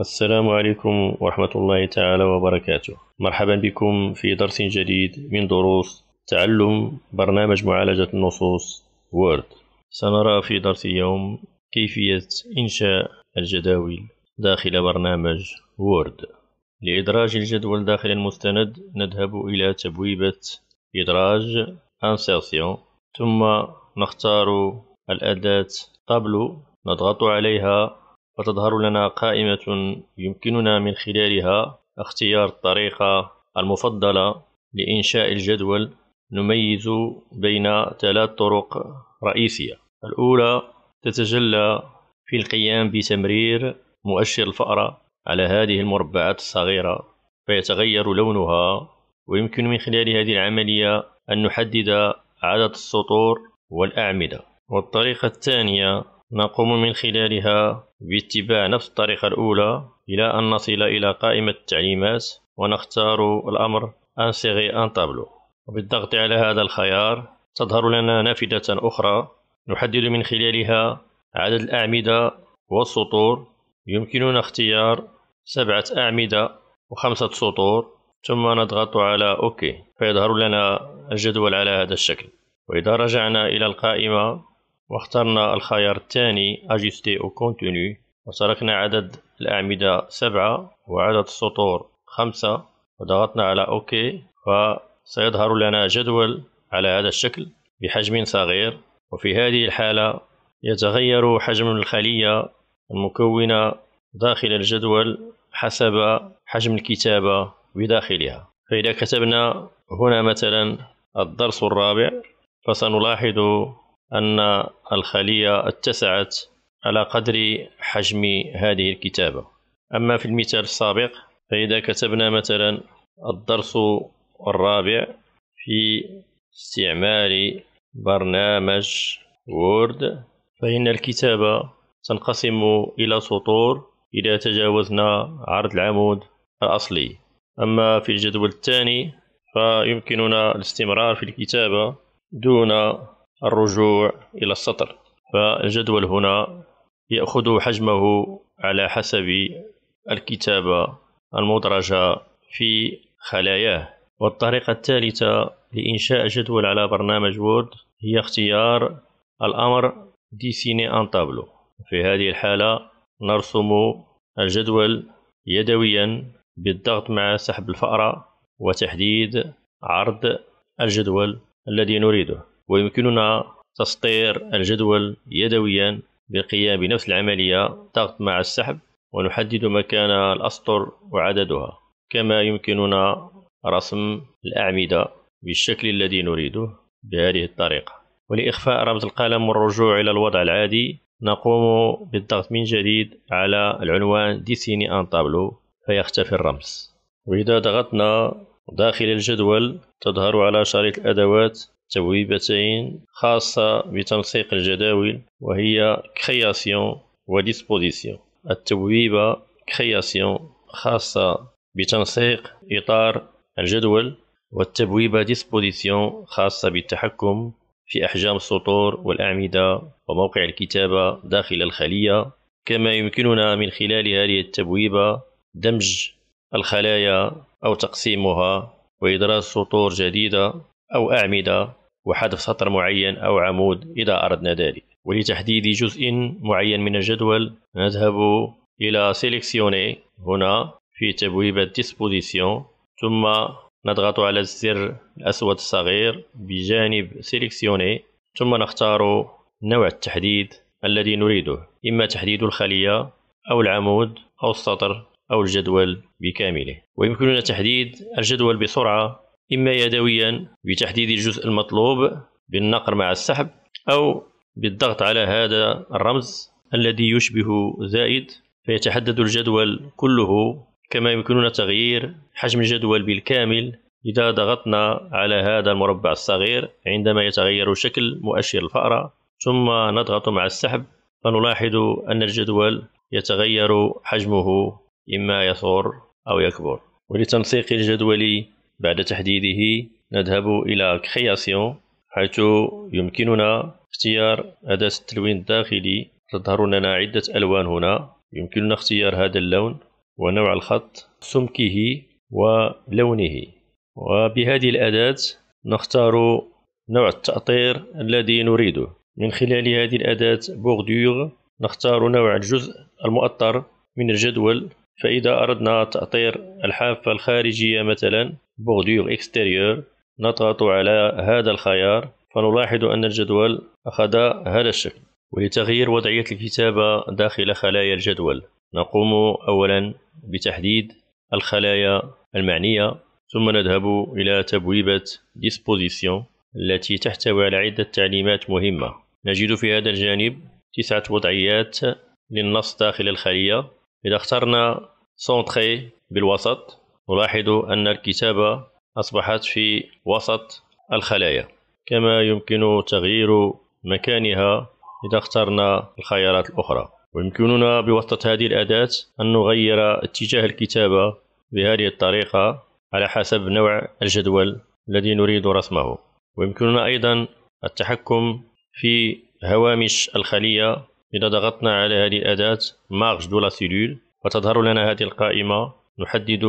السلام عليكم ورحمة الله تعالى وبركاته مرحبا بكم في درس جديد من دروس تعلم برنامج معالجة النصوص وورد سنرى في درس اليوم كيفية إنشاء الجداول داخل برنامج وورد لإدراج الجدول داخل المستند نذهب إلى تبويبة إدراج insertion ثم نختار الأداة تابلو نضغط عليها وتظهر لنا قائمة يمكننا من خلالها اختيار الطريقة المفضلة لإنشاء الجدول نميز بين ثلاث طرق رئيسية الأولى تتجلى في القيام بتمرير مؤشر الفأرة على هذه المربعات الصغيرة فيتغير لونها ويمكن من خلال هذه العملية أن نحدد عدد السطور والأعمدة والطريقة الثانية نقوم من خلالها باتباع نفس الطريقة الأولى إلى أن نصل إلى قائمة التعليمات ونختار الأمر انسيغي ان طابلو وبالضغط على هذا الخيار تظهر لنا نافذة أخرى نحدد من خلالها عدد الأعمدة والسطور يمكننا اختيار سبعة أعمدة وخمسة سطور ثم نضغط على أوكي فيظهر لنا الجدول على هذا الشكل وإذا رجعنا إلى القائمة واخترنا الخيار الثاني أجستي أو كونتوني وتركنا عدد الأعمدة سبعة وعدد السطور خمسة وضغطنا على أوكي فسيظهر لنا جدول على هذا الشكل بحجم صغير وفي هذه الحالة يتغير حجم الخلية المكونة داخل الجدول حسب حجم الكتابة بداخلها فإذا كتبنا هنا مثلا الدرس الرابع فسنلاحظ أن الخلية اتسعت على قدر حجم هذه الكتابة أما في المثال السابق فإذا كتبنا مثلا الدرس الرابع في استعمال برنامج وورد فإن الكتابة تنقسم إلى سطور إذا تجاوزنا عرض العمود الأصلي أما في الجدول الثاني فيمكننا الاستمرار في الكتابة دون الرجوع إلى السطر فالجدول هنا يأخذ حجمه على حسب الكتابة المدرجة في خلاياه والطريقة الثالثة لإنشاء جدول على برنامج وورد هي اختيار الأمر ديسيني أن تابلو في هذه الحالة نرسم الجدول يدويا بالضغط مع سحب الفأرة وتحديد عرض الجدول الذي نريده ويمكننا تسطير الجدول يدويا بالقيام بنفس العملية ضغط مع السحب ونحدد مكان الأسطر وعددها كما يمكننا رسم الأعمدة بالشكل الذي نريده بهذه الطريقة ولإخفاء رمز القلم والرجوع إلى الوضع العادي نقوم بالضغط من جديد على العنوان ديسيني أن تابلو فيختفي الرمز وإذا ضغطنا داخل الجدول تظهر على شريط الأدوات تبويبتين خاصة بتنسيق الجداول وهي كرياسيون وديسبوزيسيون التبويبة كرياسيون خاصة بتنسيق إطار الجدول والتبويبة ديسبوزيسيون خاصة بالتحكم في أحجام السطور والأعمدة وموقع الكتابة داخل الخلية كما يمكننا من خلال هذه التبويبة دمج الخلايا أو تقسيمها وإدراس سطور جديدة أو أعمدة وحذف سطر معين أو عمود إذا أردنا ذلك ولتحديد جزء معين من الجدول نذهب إلى سيليكسيوني هنا في تبويبة ديسبوزيسيون ثم نضغط على الزر الأسود الصغير بجانب سيليكسيوني ثم نختار نوع التحديد الذي نريده إما تحديد الخلية أو العمود أو السطر أو الجدول بكامله ويمكننا تحديد الجدول بسرعة إما يدويا بتحديد الجزء المطلوب بالنقر مع السحب أو بالضغط على هذا الرمز الذي يشبه زائد فيتحدد الجدول كله كما يمكننا تغيير حجم الجدول بالكامل إذا ضغطنا على هذا المربع الصغير عندما يتغير شكل مؤشر الفأرة ثم نضغط مع السحب فنلاحظ أن الجدول يتغير حجمه إما يصغر أو يكبر ولتنسيق الجدول بعد تحديده نذهب إلى كرياسيون حيث يمكننا اختيار أداة التلوين الداخلي تظهر لنا عدة ألوان هنا يمكننا اختيار هذا اللون ونوع الخط سمكه ولونه وبهذه الأداة نختار نوع التأطير الذي نريده من خلال هذه الأداة بوردور نختار نوع الجزء المؤطر من الجدول فإذا أردنا تأطير الحافة الخارجية مثلا بوردور اكستيريور نضغط على هذا الخيار فنلاحظ أن الجدول أخذ هذا الشكل ولتغيير وضعية الكتابة داخل خلايا الجدول نقوم أولا بتحديد الخلايا المعنية ثم نذهب إلى تبويبة ديسبوزيسيون التي تحتوي على عدة تعليمات مهمة نجد في هذا الجانب تسعة وضعيات للنص داخل الخلية إذا اخترنا سونتخي بالوسط نلاحظ أن الكتابة أصبحت في وسط الخلايا كما يمكن تغيير مكانها إذا اخترنا الخيارات الأخرى ويمكننا بواسطة هذه الأداة أن نغير اتجاه الكتابة بهذه الطريقة على حسب نوع الجدول الذي نريد رسمه ويمكننا أيضا التحكم في هوامش الخلية إذا ضغطنا على هذه الأداة مارج دو لا سيلول وتظهر لنا هذه القائمة نحدد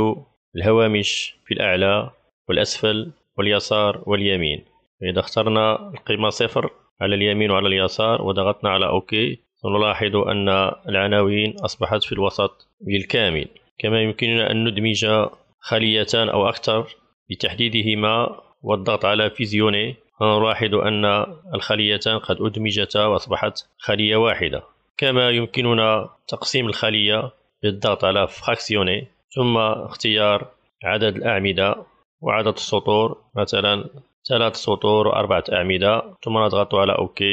الهوامش في الأعلى والأسفل واليسار واليمين إذا اخترنا القيمة صفر على اليمين وعلى اليسار وضغطنا على أوكي سنلاحظ أن العناوين أصبحت في الوسط بالكامل كما يمكننا أن ندمج خليتان أو أكثر بتحديدهما والضغط على فيزيوني سنلاحظ أن الخليتان قد أدمجتا وأصبحت خلية واحدة كما يمكننا تقسيم الخلية بالضغط على فراكسيوني ثم اختيار عدد الأعمدة وعدد السطور مثلا ثلاث سطور وأربعة أعمدة ثم نضغط على OK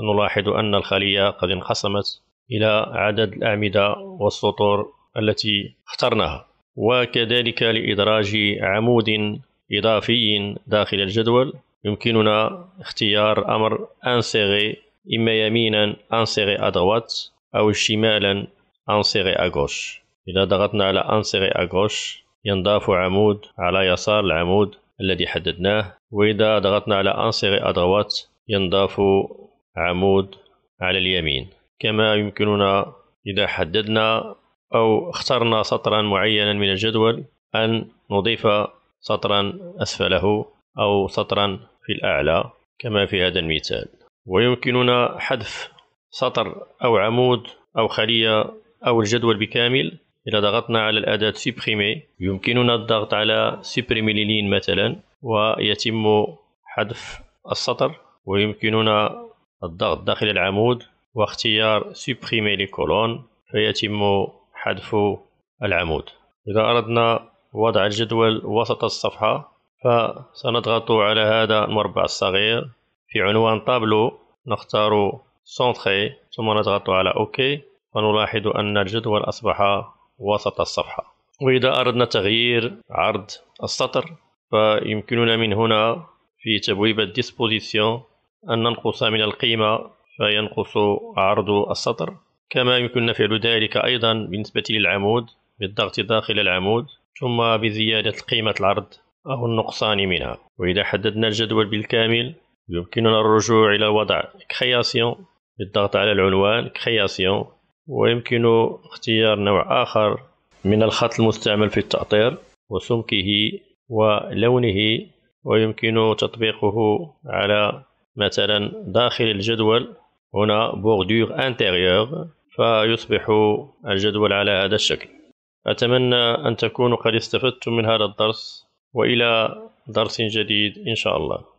نلاحظ أن الخلية قد انقسمت إلى عدد الأعمدة والسطور التي اخترناها وكذلك لإدراج عمود إضافي داخل الجدول يمكننا اختيار أمر انسيغي إما يمينا انسيغي أدغوات أو شمالا انسيغي أغوش إذا ضغطنا على أنصغة أغوش ينضاف عمود على يسار العمود الذي حددناه وإذا ضغطنا على أنصغة أدروات ينضاف عمود على اليمين كما يمكننا إذا حددنا أو اخترنا سطرا معينا من الجدول أن نضيف سطرا أسفله أو سطرا في الأعلى كما في هذا المثال ويمكننا حذف سطر أو عمود أو خلية أو الجدول بكامل إذا ضغطنا على الأداة سيبريمي يمكننا الضغط على سيبريمي لين مثلا ويتم حذف السطر ويمكننا الضغط داخل العمود واختيار سيبريمي لي كولون فيتم حذف العمود إذا أردنا وضع الجدول وسط الصفحة فسنضغط على هذا المربع الصغير في عنوان طابلو نختار سنتخي ثم نضغط على أوكي فنلاحظ أن الجدول أصبح وسط الصفحة وإذا أردنا تغيير عرض السطر فيمكننا من هنا في تبويبة ديسبوزيسيون أن ننقص من القيمة فينقص عرض السطر كما يمكننا فعل ذلك أيضا بالنسبة للعمود بالضغط داخل العمود ثم بزيادة قيمة العرض أو النقصان منها وإذا حددنا الجدول بالكامل يمكننا الرجوع إلى وضع كرياسيون بالضغط على العنوان كرياسيون ويمكن اختيار نوع آخر من الخط المستعمل في التأطير وسمكه ولونه ويمكن تطبيقه على مثلا داخل الجدول هنا بوردور انتيريور فيصبح الجدول على هذا الشكل أتمنى أن تكونوا قد استفدتم من هذا الدرس وإلى درس جديد إن شاء الله